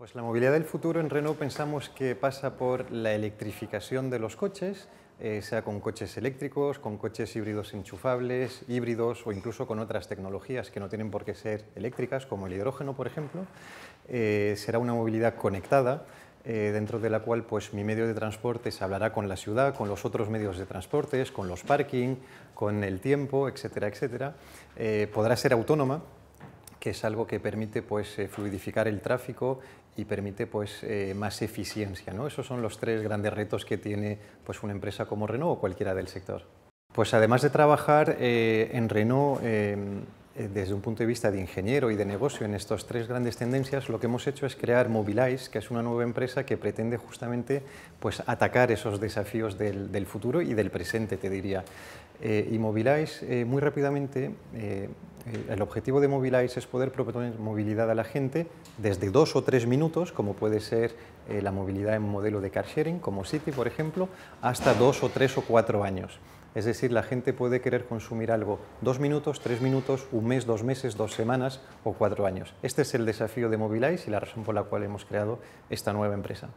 Pues la movilidad del futuro en Renault pensamos que pasa por la electrificación de los coches, eh, sea con coches eléctricos, con coches híbridos enchufables, híbridos o incluso con otras tecnologías que no tienen por qué ser eléctricas, como el hidrógeno, por ejemplo. Eh, será una movilidad conectada, eh, dentro de la cual pues, mi medio de transporte se hablará con la ciudad, con los otros medios de transporte, con los parking, con el tiempo, etcétera, etcétera. podrá ser autónoma, que es algo que permite pues, eh, fluidificar el tráfico y permite pues, eh, más eficiencia. ¿no? Esos son los tres grandes retos que tiene pues, una empresa como Renault o cualquiera del sector. Pues además de trabajar eh, en Renault desde un punto de vista de ingeniero y de negocio en estas tres grandes tendencias, lo que hemos hecho es crear Mobilize, que es una nueva empresa que pretende justamente pues, atacar esos desafíos del, futuro y del presente, te diría. y Mobilize muy rápidamente eh, el objetivo de Mobilize es poder proponer movilidad a la gente desde dos o tres minutos, como puede ser eh, la movilidad en modelo de car sharing, como City, por ejemplo, hasta dos o tres o cuatro años. Es decir, la gente puede querer consumir algo dos minutos, tres minutos, un mes, dos meses, dos semanas o cuatro años. Este es el desafío de Mobilize y la razón por la cual hemos creado esta nueva empresa.